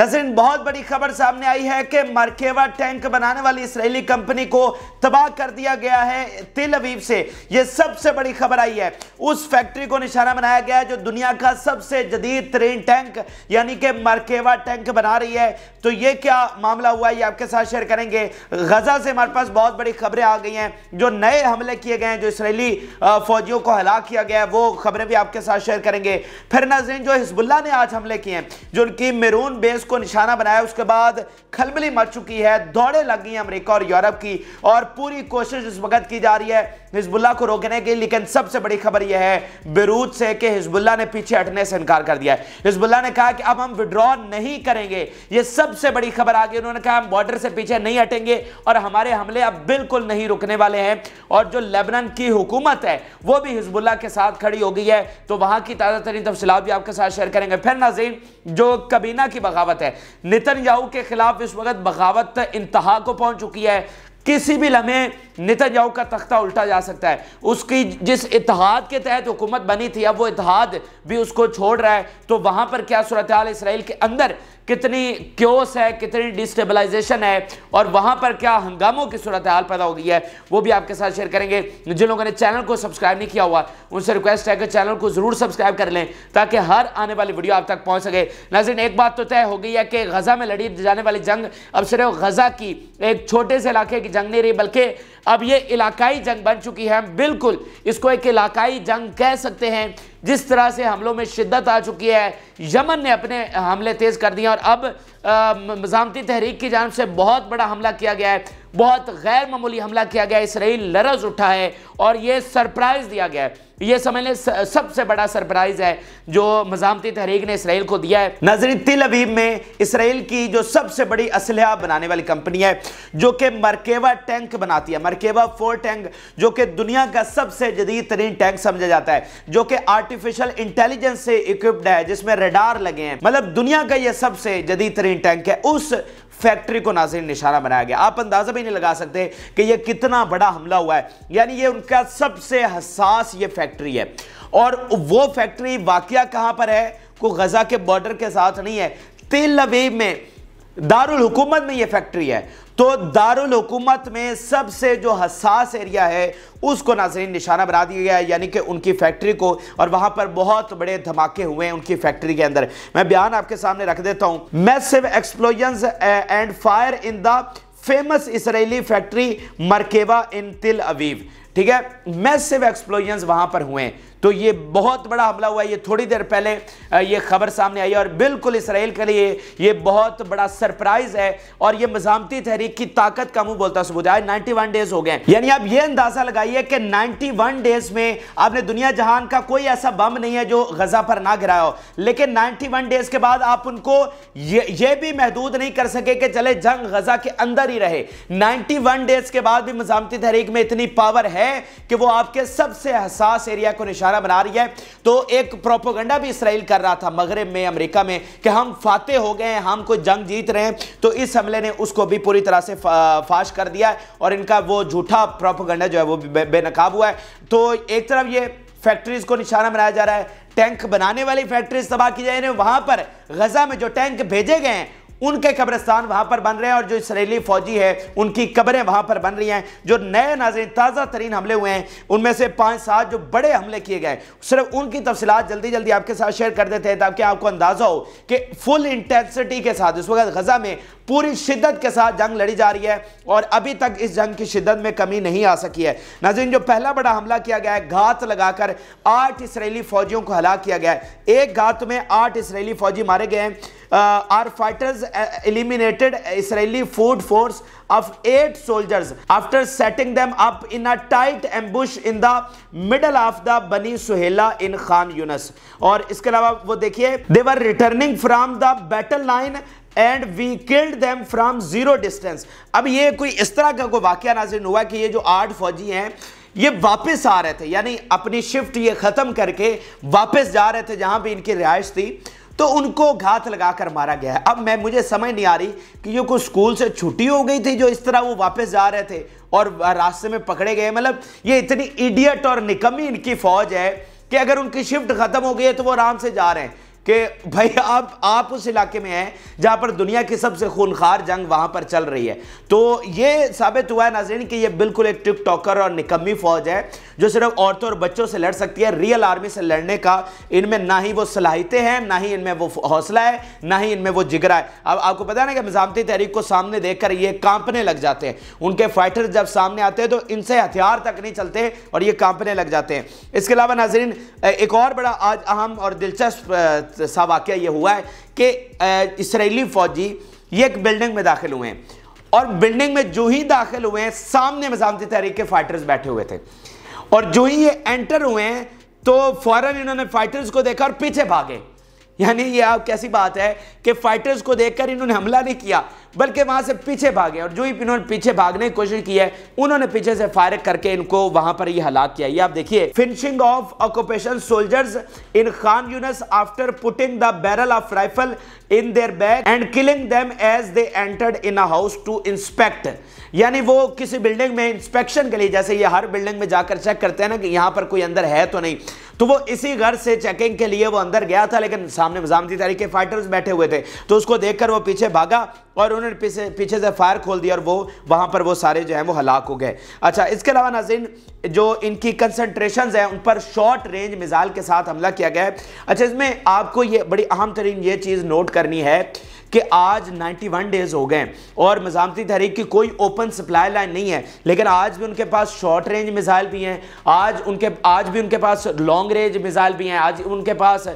नजरिन बहुत बड़ी खबर सामने आई है कि मरकेवा टैंक बनाने वाली इसराइली कंपनी को तबाह कर दिया गया है तिल अवीब से यह सबसे बड़ी खबर आई है उस फैक्ट्री को निशाना बनाया गया है जो दुनिया का सबसे जदीद तरीन टैंक यानी कि मरकेवा टैंक बना रही है तो ये क्या मामला हुआ ये आपके साथ शेयर करेंगे गजा से हमारे पास बहुत बड़ी खबरें आ गई हैं जो नए हमले किए गए हैं जो इसराइली फौजियों को हला किया गया है वो खबरें भी आपके साथ शेयर करेंगे फिर नाजरीन जो हिजबुल्ला ने आज हमले किए हैं जो उनकी मेरून बेस को निशाना बनाया उसके बाद खलबली मर चुकी है दौड़े लग गई अमेरिका और यूरोप की और पूरी कोशिश इस वक्त की जा रही है हिजबुल्ला को रोकने की लेकिन सबसे बड़ी खबर यह है बेरूद से कि हिजबुल्ला ने पीछे हटने से इनकार कर दिया है हिजबुल्ला ने कहा कि अब हम विड्रॉ नहीं करेंगे ये सबसे बड़ी खबर आ गई उन्होंने कहा हम बॉर्डर से पीछे नहीं हटेंगे और हमारे हमले अब बिल्कुल नहीं रुकने वाले हैं और जो लेबनन की हुकूमत है वो भी हिजबुल्ला के साथ खड़ी हो गई है तो वहां की ताज़ा तरीन तफसलात भी आपके साथ शेयर करेंगे फिर नाजीन जो कबीना की बगावत बगावत है नितिन याहू के खिलाफ इस वक्त बगावत इंतहा को पहुंच चुकी है किसी भी लम्हे नितिन याहू का तख्ता उल्टा जा सकता है उसकी जिस इतिहाद के तहत हुकूमत बनी थी अब वो इतिहाद भी उसको छोड़ रहा है तो वहां पर क्या सूरत हाल इसराइल के अंदर कितनी क्योस है कितनी डिस्टेबलाइजेशन है और वहाँ पर क्या हंगामों की सूरत हाल पैदा हो गई है वो भी आपके साथ शेयर करेंगे जिन लोगों ने चैनल को सब्सक्राइब नहीं किया हुआ उनसे रिक्वेस्ट है कि चैनल को ज़रूर सब्सक्राइब कर लें ताकि हर आने वाली वीडियो आप तक पहुँच सके नाजिन एक बात तो तय हो गई है कि गज़ा में लड़ी जाने वाली जंग अब सिर्फ गज़ा की एक छोटे से इलाके की जंग नहीं रही बल्कि अब ये इलाकाई जंग बन चुकी है बिल्कुल इसको एक इलाकाई जंग कह सकते हैं जिस तरह से हमलों में शिद्दत आ चुकी है यमन ने अपने हमले तेज़ कर दिए और अब मजामती तहरीक की जानब से बहुत बड़ा हमला किया गया है बहुत गैर मामूली हमला किया गया है इसराइल लरज उठा है और ये सरप्राइज़ दिया गया है ये समझ लें सबसे बड़ा सरप्राइज़ है जो मजामती तहरीक ने इसराइल को दिया है नजर तिल अबीब में इसराइल की जो सबसे बड़ी असलहा बनाने वाली कंपनी है जो कि मरकेवा टैंक बनाती है मरकेवा फोर टैंक जो कि दुनिया का सबसे जदीद तरीन टैंक समझा जाता है जो कि आर्टिफिशियल इंटेलिजेंस से इक्विप्ड है जिसमें रेडार लगे हैं मतलब दुनिया का यह सबसे जदीद तरीन टैंक है उस फैक्ट्री को नाजिर निशाना बनाया गया आप अंदाज़ा भी नहीं लगा सकते कि यह कितना बड़ा हमला हुआ है यानी यह उनका सबसे हसास ये फैक्ट्री है और वो फैक्ट्री वाक़ कहां पर है को गज़ा के बॉर्डर के साथ नहीं है तेल अवीब में दारुल हुकूमत में ये फैक्ट्री है तो दारुल हुकूमत में सबसे जो हसास एरिया है उसको नाजरीन निशाना बना दिया गया है यानी कि उनकी फैक्ट्री को और वहां पर बहुत बड़े धमाके हुए हैं उनकी फैक्ट्री के अंदर मैं बयान आपके सामने रख देता हूं massive explosion and fire in the famous Israeli factory Merkava in Tel Aviv ठीक है मैसिव एक्सप्लोजन वहां पर हुए हैं तो ये बहुत बड़ा हमला हुआ ये थोड़ी देर पहले ये खबर सामने आई और बिल्कुल इसराइल के लिए ये बहुत बड़ा सरप्राइज है और ये मजामती तहरीक की ताकत का मुंह बोलता सबूत है नाइनटी वन डेज हो गए यानी आप ये अंदाजा लगाइए कि नाइनटी वन डेज में आपने दुनिया जहान का कोई ऐसा बम नहीं है जो गजा पर ना गिराया हो लेकिन नाइन्टी वन डेज के बाद आप उनको ये, ये भी महदूद नहीं कर सके कि चले जंग गजा के अंदर ही रहे नाइनटी वन डेज के बाद भी मजामती तहरीक में इतनी पावर है कि वो आपके सबसे हसास एरिया को निशान सहारा बना रही है तो एक प्रोपोगंडा भी इसराइल कर रहा था मगरब में अमेरिका में कि हम फाते हो गए हैं हम कोई जंग जीत रहे हैं तो इस हमले ने उसको भी पूरी तरह से फाश कर दिया और इनका वो झूठा प्रोपोगंडा जो है वो बेनकाब हुआ है तो एक तरफ ये फैक्ट्रीज को निशाना बनाया जा रहा है टैंक बनाने वाली फैक्ट्रीज तबाह की जा रही है वहां पर गजा में जो टैंक भेजे गए हैं उनके कब्रस्तान वहां पर बन रहे हैं और जो इसराइली फौजी है उनकी कब्रें वहां पर बन रही हैं जो नए नाजरीन ताज़ा तरीन हमले हुए हैं उनमें से पाँच सात जो बड़े हमले किए गए सिर्फ उनकी तफसीत जल्दी जल्दी आपके साथ शेयर कर देते हैं ताकि आपको अंदाज़ा हो कि फुल इंटेंसिटी के साथ इस वक्त गजा में पूरी शिद्दत के साथ जंग लड़ी जा रही है और अभी तक इस जंग की शिद्दत में कमी नहीं आ सकी है नाजिन जो पहला बड़ा हमला किया गया है घात लगाकर आठ इसराइली फौजियों को हला किया गया है एक घात में आठ इसराइली फौजी मारे गए हैं our fighters eliminated Israeli foot force of eight soldiers after setting them up in a tight ambush in the middle of the Bani Suhaila in Khan Yunus और इसके अलावा वो देखिए they were returning from the battle line and we killed them from zero distance अब ये कोई इस तरह का कोई वाक्य नाजिन हुआ कि ये जो आठ फौजी हैं ये वापस आ रहे थे यानी अपनी शिफ्ट ये ख़त्म करके वापस जा रहे थे जहाँ भी इनकी रिहाइश थी तो उनको घात लगाकर मारा गया है अब मैं मुझे समझ नहीं आ रही कि ये कुछ स्कूल से छुट्टी हो गई थी जो इस तरह वो वापस जा रहे थे और रास्ते में पकड़े गए मतलब ये इतनी इडियट और निकमी इनकी फौज है कि अगर उनकी शिफ्ट खत्म हो गई है तो वो आराम से जा रहे हैं कि भाई आप आप उस इलाके में हैं जहां पर दुनिया की सबसे खूनखार जंग वहां पर चल रही है तो ये साबित हुआ है नाजरीन कि ये बिल्कुल एक टिप टॉकर और निकम्मी फौज है जो सिर्फ औरतों और बच्चों से लड़ सकती है रियल आर्मी से लड़ने का इनमें ना ही वो सलाहितें हैं ना ही इनमें वो हौसला है ना ही इनमें वो जिगरा है अब आपको पता ना कि निज़ामती तहरीक को सामने देखकर ये कांपने लग जाते हैं उनके फाइटर जब सामने आते हैं तो इनसे हथियार तक नहीं चलते और ये कांपने लग जाते हैं इसके अलावा नाजरीन एक और बड़ा आज अहम और दिलचस्प सा वाक्य ये हुआ है कि इसराइली फ़ौजी ये एक बिल्डिंग में दाखिल हुए हैं और बिल्डिंग में जो ही दाखिल हुए हैं सामने मजामती तहरीक के फाइटर्स बैठे हुए थे और जो ही ये एंटर हुए हैं तो फ़ौरन इन्होंने फाइटर्स को देखा और पीछे भागे यानी ये आप कैसी बात है कि फाइटर्स को देखकर इन्होंने हमला नहीं किया बल्कि वहां से पीछे भागे और जो ही इन्होंने पीछे भागने की कोशिश की है उन्होंने पीछे से फायर करके इनको वहां पर ही हलाक किया ये आप देखिए finishing off occupation soldiers in Khan Younis after putting the barrel of rifle in their bag and killing them as they entered in a house to inspect यानी वो किसी बिल्डिंग में इंस्पेक्शन के लिए जैसे ये हर बिल्डिंग में जाकर चेक करते हैं ना कि यहाँ पर कोई अंदर है तो नहीं तो वो इसी घर से चेकिंग के लिए वो अंदर गया था लेकिन सामने मजामती तहरीक के फाइटर्स बैठे हुए थे तो उसको देखकर वो पीछे भागा और उन्होंने पीछे पीछे से फायर खोल दिया और वो वहाँ पर वो सारे जो हैं वो हलाक हो गए अच्छा इसके अलावा नाजिन जो इनकी कंसनट्रेशन हैं उन पर शॉर्ट रेंज मिसाइल के साथ हमला किया गया है अच्छा इसमें आपको ये बड़ी अहम तरीन ये चीज़ नोट करनी है कि आज 91 डेज हो गए और मजामती तहरीक की कोई ओपन सप्लाई लाइन नहीं है लेकिन आज भी उनके पास शॉर्ट रेंज मिसाइल भी हैं आज उनके आज भी उनके पास लॉन्ग रेंज मिसाइल भी हैं आज उनके पास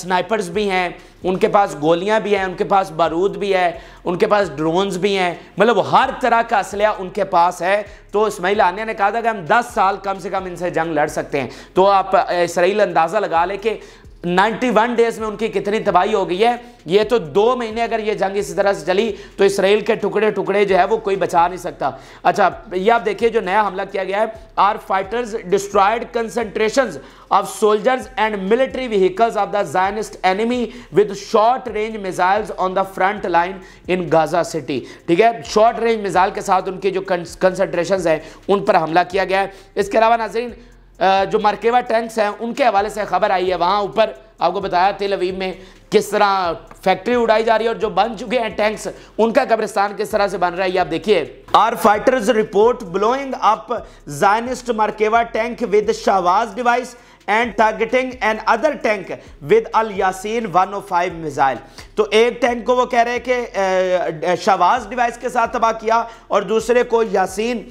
स्नाइपर्स भी हैं उनके पास गोलियां भी हैं उनके पास बारूद भी है उनके पास ड्रोन्स भी हैं मतलब हर तरह का असलिया उनके पास है तो इसमाइल आनिया ने कहा था कि हम 10 साल कम से कम इनसे जंग लड़ सकते हैं तो आप इसराइल अंदाज़ा लगा लें कि 91 डेज में उनकी कितनी तबाही हो गई है ये तो दो महीने अगर ये जंग इसी तरह से चली तो इसराइल के टुकड़े टुकड़े जो है वो कोई बचा नहीं सकता अच्छा ये आप देखिए जो नया हमला किया गया है our fighters destroyed concentration of soldiers and military vehicles of the Zionist enemy with short range missiles on the front line in Gaza city ठीक है शॉर्ट रेंज मिजाइल के साथ उनके जो कंसंट्रेशन है उन पर हमला किया गया है इसके अलावा नाजरीन जो मरकेवा टैंक्स हैं उनके हवाले से खबर आई है वहाँ ऊपर आपको बताया तेल अवीब में किस तरह फैक्ट्री उड़ाई जा रही है और जो बन चुके हैं टैंक्स उनका कब्रिस्तान किस तरह से बन रहा है ये आप देखिए our fighters report blowing up Zionist Merkava tank with Shawaz device and targeting another tank with al Yasin 105 missile तो एक टैंक को वो कह रहे हैं कि शवाज डिवाइस के साथ तबाह किया और दूसरे को यासीन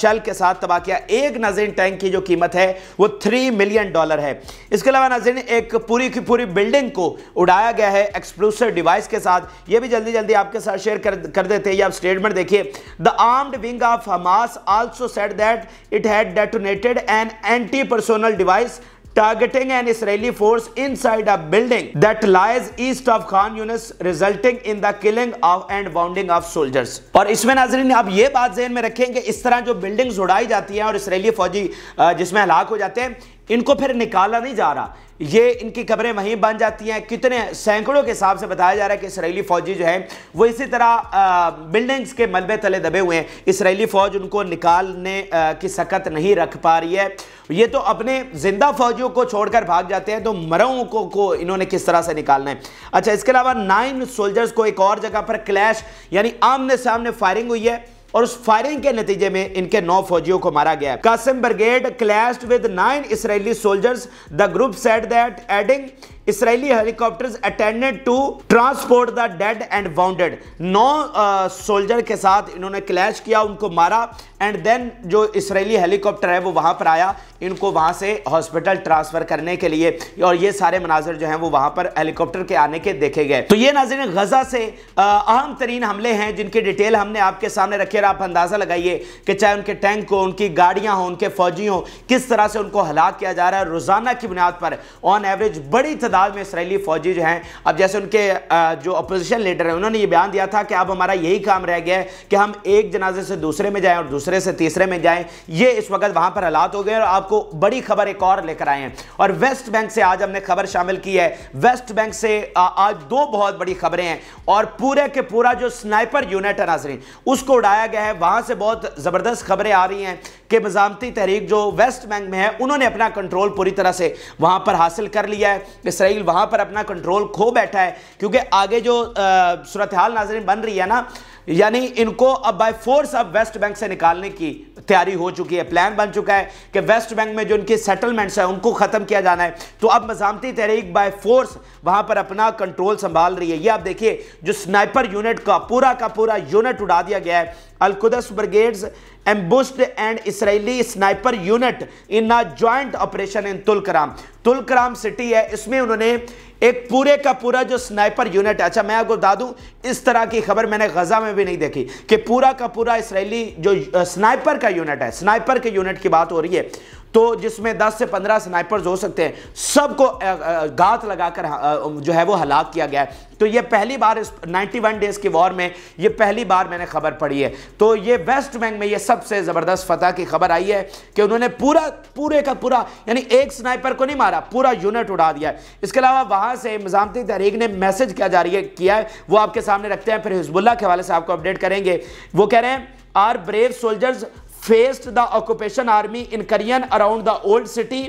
शेल के साथ तबाह किया एक नजरिन टैंक की जो कीमत है वो थ्री मिलियन डॉलर है इसके अलावा नाजरीन एक पूरी की पूरी बिल्डिंग को उड़ाया गया है एक्सप्लोसिव डिवाइस के साथ ये भी जल्दी जल्दी आपके साथ शेयर कर, कर देते हैं ये आप स्टेटमेंट देखिए the armed wing of Hamas also said that it had detonated an anti personnel device targeting an Israeli force inside a building that lies east of Khan Yunus resulting in the killing of and wounding of soldiers और इसमें नाजरीन आप ये बात जहन में रखें कि इस तरह जो बिल्डिंग्स उड़ाई जाती हैं और इसराइली फौजी जिसमें हलाक हो जाते हैं इनको फिर निकाला नहीं जा रहा ये इनकी कब्रें वहीं बन जाती हैं कितने सैकड़ों के हिसाब से बताया जा रहा है कि इसराइली फौजी जो है वो इसी तरह बिल्डिंग्स के मलबे तले दबे हुए हैं इसराइली फौज उनको निकालने की सकत नहीं रख पा रही है ये तो अपने जिंदा फौजियों को छोड़कर भाग जाते हैं तो मरऊ को, को इन्होंने किस तरह से निकालना है अच्छा इसके अलावा नाइन सोल्जर्स को एक और जगह पर क्लैश यानी आमने सामने फायरिंग हुई है और उस फायरिंग के नतीजे में इनके नौ फौजियों को मारा गया Qassam brigade clash with nine Israeli soldiers the group said that adding Israeli helicopter attended to transport the dead and wounded. नौ सोल्जर के साथ इन्होंने क्लैश किया उनको मारा एंड देन जो इसराइली हेलीकॉप्टर है वो वहाँ पर आया इनको वहाँ से हॉस्पिटल ट्रांसफ़र करने के लिए और ये सारे मनाजर जो हैं वो वहाँ पर हेलीकॉप्टर के आने के देखे गए तो ये नाजर गज़ा से अहम तरीन हमले हैं जिनकी डिटेल हमने आपके सामने रखी और आप अंदाज़ा लगाइए कि चाहे उनके टैंक हो उनकी गाड़ियाँ हों उनके फौजी हों किस तरह से उनको हलाक किया जा रहा है रोज़ाना की बुनियाद पर ऑन एवरेज बड़ी तदाद अंदाज में इसराइली फौजी जो हैं अब जैसे उनके जो अपोजिशन लीडर हैं उन्होंने ये बयान दिया था कि अब हमारा यही काम रह गया है कि हम एक जनाजे से दूसरे में जाएं और दूसरे से तीसरे में जाएं ये इस वक्त वहाँ पर हालात हो गए और आपको बड़ी खबर एक और लेकर आए हैं और वेस्ट बैंक से आज हमने खबर शामिल की है वेस्ट बैंक से आज दो बहुत बड़ी खबरें हैं और पूरे के पूरा जो स्नाइपर यूनिट है नाजरीन उसको उड़ाया गया है वहाँ से बहुत ज़बरदस्त खबरें आ रही हैं कि मजामती तहरीक जो वेस्ट बैंक में है उन्होंने अपना कंट्रोल पूरी तरह से वहाँ पर हासिल कर लिया है इसराइल वहाँ पर अपना कंट्रोल खो बैठा है क्योंकि आगे जो सूरत हाल नाजरन बन रही है ना यानी इनको अब बाय फोर्स अब वेस्ट बैंक से निकालने की तैयारी हो चुकी है प्लान बन चुका है कि वेस्ट बैंक में जो इनकी सेटलमेंट्स हैं उनको ख़त्म किया जाना है तो अब मजामती तहरीक बाय फोर्स वहां पर अपना कंट्रोल संभाल रही है ये आप देखिए जो स्नाइपर यूनिट का पूरा का पूरा यूनिट उड़ा दिया गया है al Quds brigades ambushed and Israeli sniper unit in a joint operation in Tulkarm Tulkarm city है इसमें उन्होंने एक पूरे का पूरा जो स्नाइपर यूनिट है अच्छा मैं आपको बता दूं इस तरह की खबर मैंने गजा में भी नहीं देखी कि पूरा का पूरा इसराइली जो स्नाइपर का यूनिट है स्नाइपर के यूनिट की बात हो रही है तो जिसमें 10 से 15 स्नाइपर्स हो सकते हैं सबको घात लगाकर जो है वो हलाक किया गया है तो ये पहली बार इस 91 डेज की वॉर में ये पहली बार मैंने खबर पढ़ी है तो ये वेस्ट बैंक में ये सबसे ज़बरदस्त फतह की खबर आई है कि उन्होंने पूरा पूरे का पूरा यानी एक स्नाइपर को नहीं मारा डाला पूरा यूनिट उड़ा दिया इसके अलावा वहां से मजामती तहरीक ने मैसेज क्या जारी किया है वो आपके सामने रखते हैं फिर हिजबुल्ला के हवाले से आपको अपडेट करेंगे वो कह रहे हैं our brave soldiers faced the occupation army in Qaryun around the old city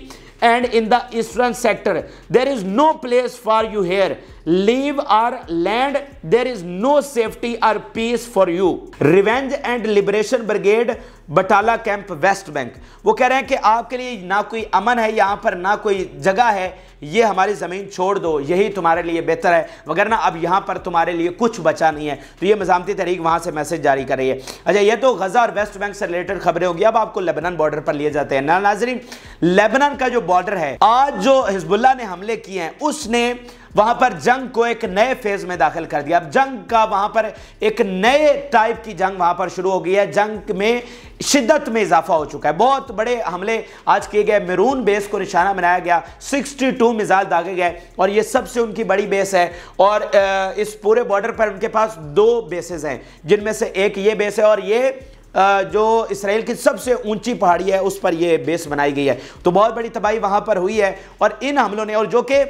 and in the eastern sector there is no place for you here leave our land there is no safety or peace for you revenge and liberation brigade बटाला camp West Bank वो कह रहे हैं कि आपके लिए ना कोई अमन है यहाँ पर ना कोई जगह है ये हमारी ज़मीन छोड़ दो यही तुम्हारे लिए बेहतर है वगरना अब यहाँ पर तुम्हारे लिए कुछ बचा नहीं है तो ये मजामती तहरीक वहाँ से मैसेज जारी कर रही है अच्छा ये तो गज़ा और वेस्ट बैंक से रिलेटेड खबरें होगी अब आपको लेबनान बॉर्डर पर लिए जाते हैं ना नाजरीन लेबनान का जो बॉर्डर है आज जो हिजबुल्ला ने हमले किए हैं उसने वहां पर जंग को एक नए फेज में दाखिल कर दिया अब जंग का वहां पर एक नए टाइप की जंग वहां पर शुरू हो गई है जंग में शिद्दत में इजाफा हो चुका है बहुत बड़े हमले आज किए गए मेरून बेस को निशाना बनाया गया 62 मिसाइल दागे गए और ये सबसे उनकी बड़ी बेस है और इस पूरे बॉर्डर पर उनके पास दो बेसेस हैं जिनमें से एक ये बेस है और ये जो इसराइल की सबसे ऊंची पहाड़ी है उस पर यह बेस बनाई गई है तो बहुत बड़ी तबाही वहां पर हुई है और इन हमलों ने और जो कि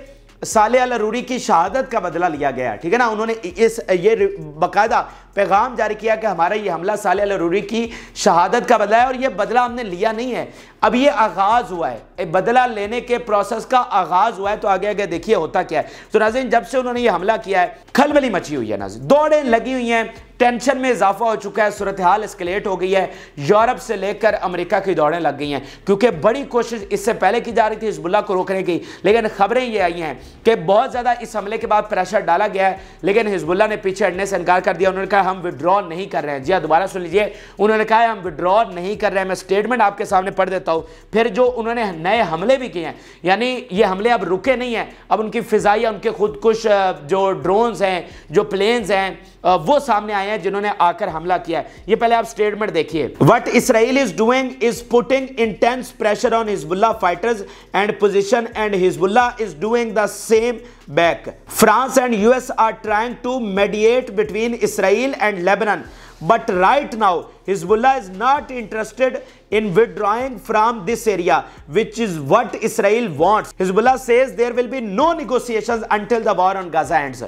साले अल रूरी की शहादत का बदला लिया गया ठीक है ना उन्होंने इस ये बाकायदा पैगाम जारी किया कि हमारा ये हमला साले अल रूरी की शहादत का बदला है और ये बदला हमने लिया नहीं है अब ये आगाज़ हुआ है बदला लेने के प्रोसेस का आगाज़ हुआ है तो आगे आगे देखिए होता क्या है तो नाजिन जब से उन्होंने ये हमला किया है खलबली मची हुई है नाजिन दौड़ें लगी हुई हैं टेंशन में इजाफा हो चुका है सूरत हाल स्केलेट हो गई है यूरोप से लेकर अमेरिका की दौड़ें लग गई हैं क्योंकि बड़ी कोशिश इससे पहले की जा रही थी हिजबुल्ला को रोकने की लेकिन खबरें ये आई हैं कि बहुत ज़्यादा इस हमले के बाद प्रेशर डाला गया है लेकिन हिजबुल्ला ने पीछे हटने से इनकार कर दिया उन्होंने कहा हम विड्रॉ नहीं कर रहे हैं जी हाँ, दोबारा सुन लीजिए उन्होंने कहा हम विड्रॉ नहीं कर रहे हैं मैं स्टेटमेंट आपके सामने पढ़ देता सकता हूँ फिर जो उन्होंने नए हमले भी किए हैं यानी ये हमले अब रुके नहीं हैं अब उनकी फ़िज़ाई उनके खुदकुश जो ड्रोन्स हैं जो प्लेन्स हैं वो सामने आए हैं जिन्होंने आकर हमला किया है ये पहले आप स्टेटमेंट देखिए what Israel is doing is putting intense pressure on Hezbollah fighters and position and Hezbollah is doing the same back France and US are trying to mediate between Israel and Lebanon but right now Hezbollah is not interested in withdrawing from this area which is what Israel wants. Hezbollah says there will be no negotiations until the war on Gaza ends.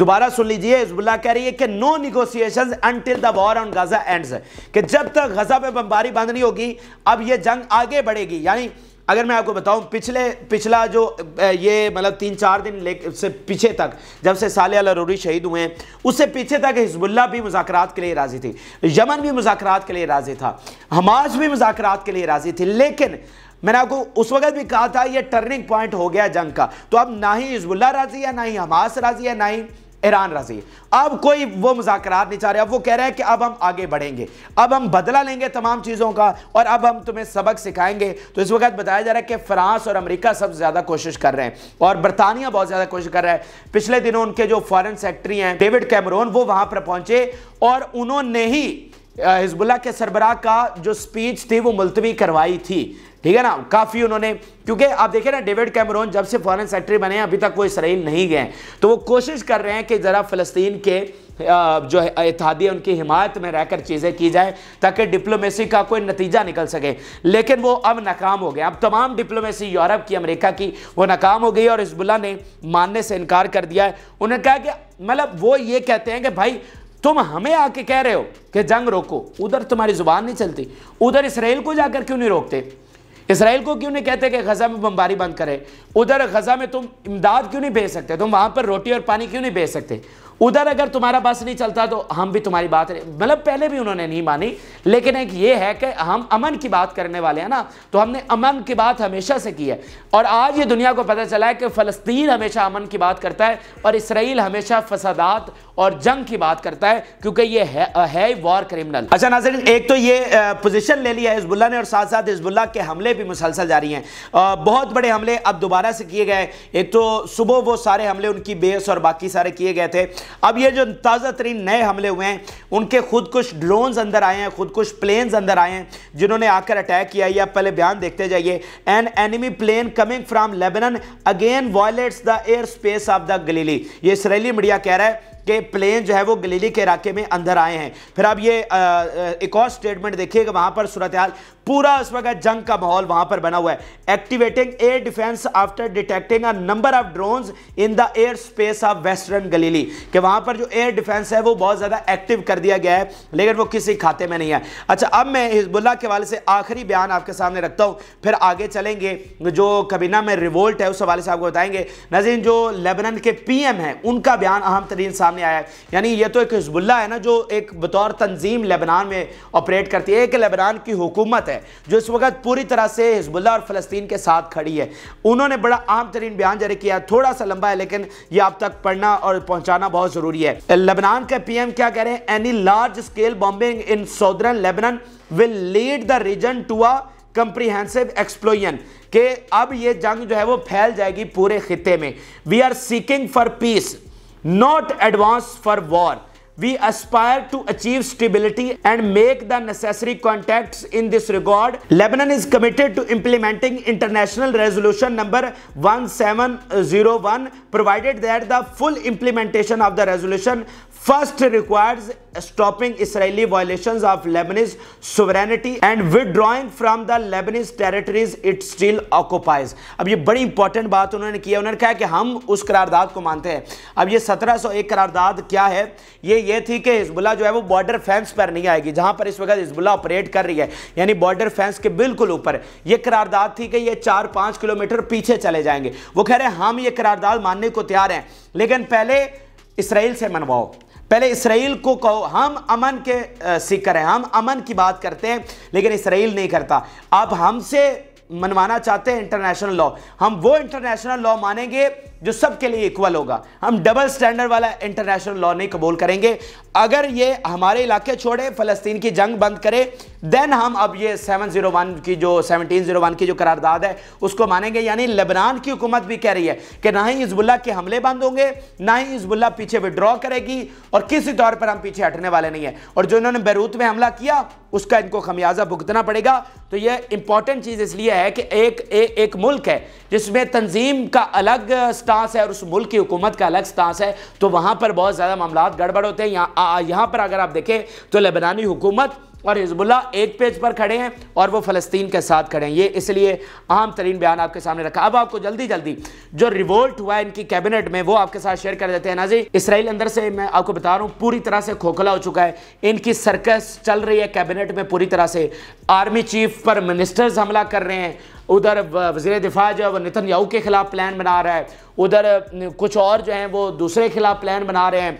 दोबारा सुन लीजिए Hezbollah कह रही है कि no negotiation until the war on Gaza ends कि जब तक गजा पे बमबारी बंद नहीं होगी अब ये जंग आगे बढ़ेगी यानी अगर मैं आपको बताऊं पिछले पिछला जो ये मतलब तीन चार दिन ले से पीछे तक जब से साले अल अरूरी शहीद हुए हैं उससे पीछे तक हिजबुल्ला भी मुजाकर के लिए राज़ी थी यमन भी मुजाकर के लिए राज़ी था हमास भी मुजाकर के लिए राज़ी थी लेकिन मैंने आपको उस वक्त भी कहा था यह टर्निंग पॉइंट हो गया जंग का तो अब ना ही हिजबुल्ला राज़ी है ना ही हमास राज़ी है ना ही ईरान राजी अब कोई वो मुजाकर नहीं चाह रहे अब वो कह रहे हैं कि अब हम आगे बढ़ेंगे अब हम बदला लेंगे तमाम चीज़ों का और अब हम तुम्हें सबक सिखाएंगे तो इस वक्त बताया जा रहा है कि फ्रांस और अमेरिका सबसे ज़्यादा कोशिश कर रहे हैं और बरतानिया बहुत ज़्यादा कोशिश कर रहा है पिछले दिनों उनके जो फॉरन सेक्रेटरी हैं डेविड कैमरोन वो वहाँ पर पहुंचे और उन्होंने ही हिजबुल्ला के सरबराह का जो स्पीच थी वो मुलतवी करवाई थी ठीक है ना काफ़ी उन्होंने क्योंकि आप देखें ना डेविड कैमरोन जब से फॉरेन सेक्रेटरी बने हैं अभी तक वो इसराइल नहीं गए तो वो कोशिश कर रहे हैं कि ज़रा फ़लस्तीन के जो इतिहादी है उनकी हिमायत में रहकर चीज़ें की जाए ताकि डिप्लोमेसी का कोई नतीजा निकल सके लेकिन वो अब नाकाम हो गए अब तमाम डिप्लोमेसी यूरोप की अमेरिका की वो नाकाम हो गई और हिजबुल्ला ने मानने से इनकार कर दिया है उन्होंने कहा कि मतलब वो ये कहते हैं कि भाई तुम हमें आके कह रहे हो कि जंग रोको उधर तुम्हारी जुबान नहीं चलती उधर इसराइल को जाकर क्यों नहीं रोकते इसराइल को क्यों नहीं कहते कि गजा में बमबारी बंद करें उधर गजा में तुम इमदाद क्यों नहीं भेज सकते तुम वहां पर रोटी और पानी क्यों नहीं भेज सकते उधर अगर तुम्हारा बस नहीं चलता तो हम भी तुम्हारी बात मतलब पहले भी उन्होंने नहीं मानी लेकिन एक ये है कि हम अमन की बात करने वाले हैं ना तो हमने अमन की बात हमेशा से की है और आज ये दुनिया को पता चला है कि फ़लस्तीन हमेशा अमन की बात करता है और इसराइल हमेशा फसादात और जंग की बात करता है क्योंकि ये है, ही वॉर क्रिमिनल अच्छा नाजर एक तो ये पोजिशन ले लिया हिजबुल्ला ने और साथ साथ हिजबुल्ला के हमले भी मुसलसल जारी हैं बहुत बड़े हमले अब दोबारा से किए गए एक तो सुबह वो सारे हमले उनकी बेस और बाकी सारे किए गए थे अब ये जो ताज़ा तरीन नए हमले हुए हैं उनके खुद कुछ ड्रोन्स अंदर आए हैं खुद कुछ प्लेन्स अंदर आए हैं जिन्होंने आकर अटैक किया है आप पहले बयान देखते जाइए an enemy plane coming from Lebanon again violates the air space of the Galilee ये इसराइली मीडिया कह रहा है कि प्लेन जो है वो गलीली के इलाके में अंदर आए हैं फिर आप ये आ, एक और स्टेटमेंट देखिएगा वहां पर सूरत हाल पूरा उस वक्त जंग का माहौल वहां पर बना हुआ है activating air defence after detecting a number of drones in the air space of western Galilee कि वहां पर जो एयर डिफेंस है वो बहुत ज्यादा एक्टिव कर दिया गया है लेकिन वो किसी खाते में नहीं है अच्छा अब मैं हिजबुल्ला के वाले से आखिरी बयान आपके सामने रखता हूँ फिर आगे चलेंगे जो कबीना में रिवोल्ट है उस हवाले से आपको बताएंगे नजीन जो लेबनन के पीएम हैं उनका बयान अहम तरीन साहब सामने आया है यानी ये तो एक हिजबुल्ला है ना जो एक बतौर तंजीम लेबनान में ऑपरेट करती है एक लेबनान की हुकूमत है जो इस वक्त पूरी तरह से हिजबुल्ला और फ़लस्तीन के साथ खड़ी है उन्होंने बड़ा आम तरीन बयान जारी किया थोड़ा सा लंबा है लेकिन यह आप तक पढ़ना और पहुँचाना बहुत ज़रूरी है लेबनान के पी क्या कह रहे हैं any large scale bombing in southern Lebanon will lead the region to a comprehensive explosion के अब ये जंग जो है वो फैल जाएगी पूरे खत्े में we are seeking for peace not advance for war. We aspire to achieve stability and make the necessary contacts in this regard. Lebanon is committed to implementing International Resolution number 1701 provided that the full implementation of the resolution first requires stopping Israeli violation of Lebanese sovereignty and withdrawing from the Lebanese territories it still occupies अब ये बड़ी important बात उन्होंने की है उन्होंने कहा कि हम उस करारदाद को मानते हैं अब ये 1701 करारदाद क्या है ये ये थी कि हिजबुल्ला जो है वो बॉर्डर फेंस पर नहीं आएगी जहां पर इस वक्त हिजबुल्ला ऑपरेट कर रही है यानी बॉर्डर फेंस के बिल्कुल ऊपर ये करारदाद थी कि ये चार पाँच किलोमीटर पीछे चले जाएंगे वो कह रहे हैं हम ये करारदाद मानने को तैयार हैं लेकिन पहले इसराइल से मनवाओ पहले इसराइल को कहो हम अमन के सिकर हैं हम अमन की बात करते हैं लेकिन इसराइल नहीं करता अब हमसे मनवाना चाहते हैं इंटरनेशनल लॉ हम वो इंटरनेशनल लॉ मानेंगे जो सबके लिए इक्वल होगा हम डबल स्टैंडर्ड वाला इंटरनेशनल लॉ नहीं कबूल करेंगे अगर ये हमारे इलाके छोड़े फलस्तीन की जंग बंद करे देन हम अब ये 701 की जो 1701 की जो करारदाद है उसको मानेंगे यानी लेबनान की हुकूमत भी कह रही है कि ना ही हिजबुल्ला के हमले बंद होंगे ना ही हिजबुल्ला पीछे विड्रॉ करेगी और किसी तौर पर हम पीछे हटने वाले नहीं है और जो इन्होंने बैरूत में हमला किया उसका इनको खमियाजा भुगतना पड़ेगा तो यह इंपॉर्टेंट चीज़ इसलिए है कि एक एक मुल्क है जिसमें तंजीम का अलग स्टांस है और उस मुल्क की हुकूमत का अलग स्टांस है तो वहाँ पर बहुत ज़्यादा मामला गड़बड़ होते हैं यहाँ यहाँ पर अगर आप देखें तो लेबनानी हुकूमत और हिजबुल्ला एक पेज पर खड़े हैं और वो फ़लस्तीन के साथ खड़े हैं ये इसलिए अहम तरीन बयान आपके सामने रखा अब आपको जल्दी जल्दी जो रिवोल्ट हुआ है इनकी कैबिनेट में वो आपके साथ शेयर कर देते हैं नाजी इसराइल अंदर से मैं आपको बता रहा हूँ पूरी तरह से खोखला हो चुका है इनकी सर्कस चल रही है कैबिनेट में पूरी तरह से आर्मी चीफ पर मिनिस्टर्स हमला कर रहे हैं उधर वजी दिफा जो है वो नितिन याऊ के खिलाफ प्लान बना रहा है उधर कुछ और जो हैं वो दूसरे खिलाफ प्लान बना रहे हैं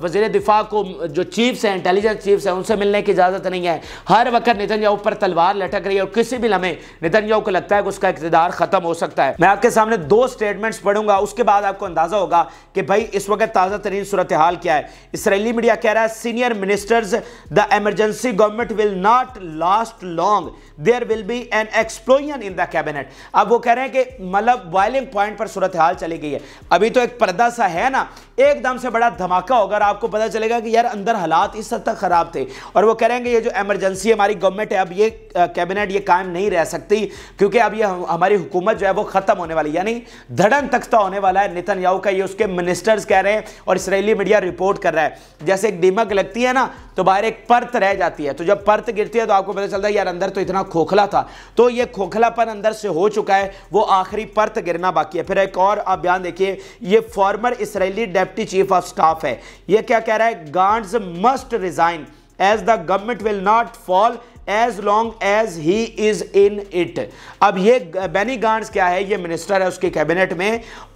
वजीर दिफा को जो चीफ्स हैं इंटेलिजेंस चीफ्स हैं उनसे मिलने की इजाज़त नहीं है हर वक्त नितिन याहू पर तलवार लटक रही है और किसी भी लम्हे नितिन याहू को लगता है कि उसका इकतदार ख़त्म हो सकता है मैं आपके सामने दो स्टेटमेंट्स पढ़ूंगा उसके बाद आपको अंदाज़ा होगा कि भाई इस वक्त ताज़ा तरीन सूरत हाल क्या है इसराइली मीडिया कह रहा है senior ministers the emergency government will not last long there will be an explosion in the cabinet अब वो कह रहे हैं कि मतलब बॉइलिंग पॉइंट पर सूरत हाल चाल चली गई है अभी तो एक पर्दा सा है ना एकदम से बड़ा धमाका होगा और आपको पता चलेगा कि यार अंदर हालात इस हद तक ख़राब थे और वो कह रहे हैं कि ये जो एमरजेंसी हमारी गवर्नमेंट है अब ये कैबिनेट ये कायम नहीं रह सकती क्योंकि अब ये हमारी हुकूमत जो है वो ख़त्म होने वाली यानी धड़न तख्ता तो होने वाला है नितन याहू का ये उसके मिनिस्टर्स कह रहे हैं और इसराइली मीडिया रिपोर्ट कर रहा है जैसे एक दीमक लगती है ना तो बाहर एक पर्त रह जाती है तो जब पर्त गिरती है तो आपको पता चलता है यार अंदर तो इतना खोखला था तो ये खोखलापन अंदर से हो चुका है वो आखिरी पर्त गिरना बाकी है फिर एक और और आप बयान देखिए ये former Israeli deputy chief of staff है ये क्या कह रहा है Gantz must resign as the government will not fall as long as he is in it अब ये बेनी गांड्स क्या है ये मिनिस्टर है उसके कैबिनेट में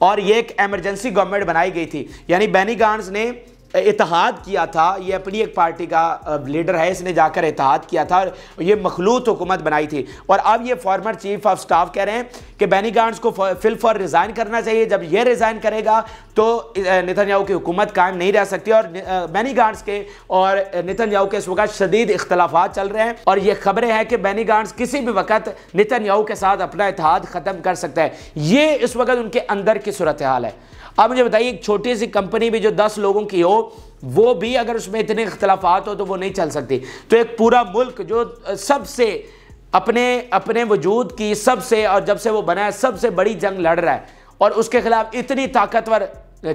और ये एक एमरजेंसी गवर्नमेंट बनाई गई थी यानी बेनी गांड्स ने इतिहाद किया था ये अपनी एक पार्टी का लीडर है इसने जाकर इतिहाद किया था और ये मखलूत हुकूमत बनाई थी और अब ये फॉर्मर चीफ ऑफ स्टाफ कह रहे हैं कि बैनी गांड्स को फिल फॉर रिज़ाइन करना चाहिए जब ये रिज़ाइन करेगा तो याहू की हुकूमत कायम नहीं रह सकती और बैनी गांड्स के और याहू के इस वक्त शदीद इख्तलाफा चल रहे हैं और ये खबरें हैं कि बैनी गांड्स किसी भी वक्त याहू के साथ अपना इतिहाद ख़त्म कर सकता है ये इस वक्त उनके अंदर की सूरत हाल है अब मुझे बताइए एक छोटी सी कंपनी भी जो दस लोगों की हो वो भी अगर उसमें इतने इख्तलाफात हो तो वो नहीं चल सकती तो एक पूरा मुल्क जो सबसे अपने अपने वजूद की सबसे और जब से वो बना है सबसे बड़ी जंग लड़ रहा है और उसके खिलाफ इतनी ताकतवर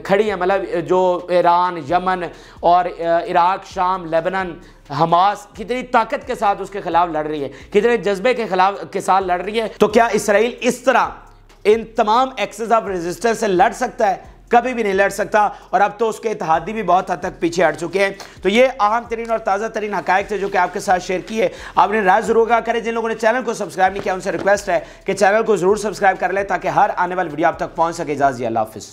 खड़ी है मतलब जो ईरान यमन और इराक शाम लेबनन हमास कितनी ताकत के साथ उसके खिलाफ लड़ रही है कितने जज्बे के खिलाफ के साथ लड़ रही है तो क्या इसराइल इस तरह इन तमाम एक्सेस ऑफ रेजिस्टेंस से लड़ सकता है कभी भी नहीं लड़ सकता और अब तो उसके इतिहादी भी बहुत हद तक पीछे हट चुके हैं तो ये अहम तरीन और ताज़ा तरीन हकायक थे जो कि आपके साथ शेयर किए आपने राय जरूर का करें जिन लोगों ने चैनल को सब्सक्राइब नहीं किया उनसे रिक्वेस्ट है कि चैनल को जरूर सब्सक्राइब कर लें ताकि हर आने वाली वीडियो आप तक पहुँच सके इजाजी अल्लाह हाफिज़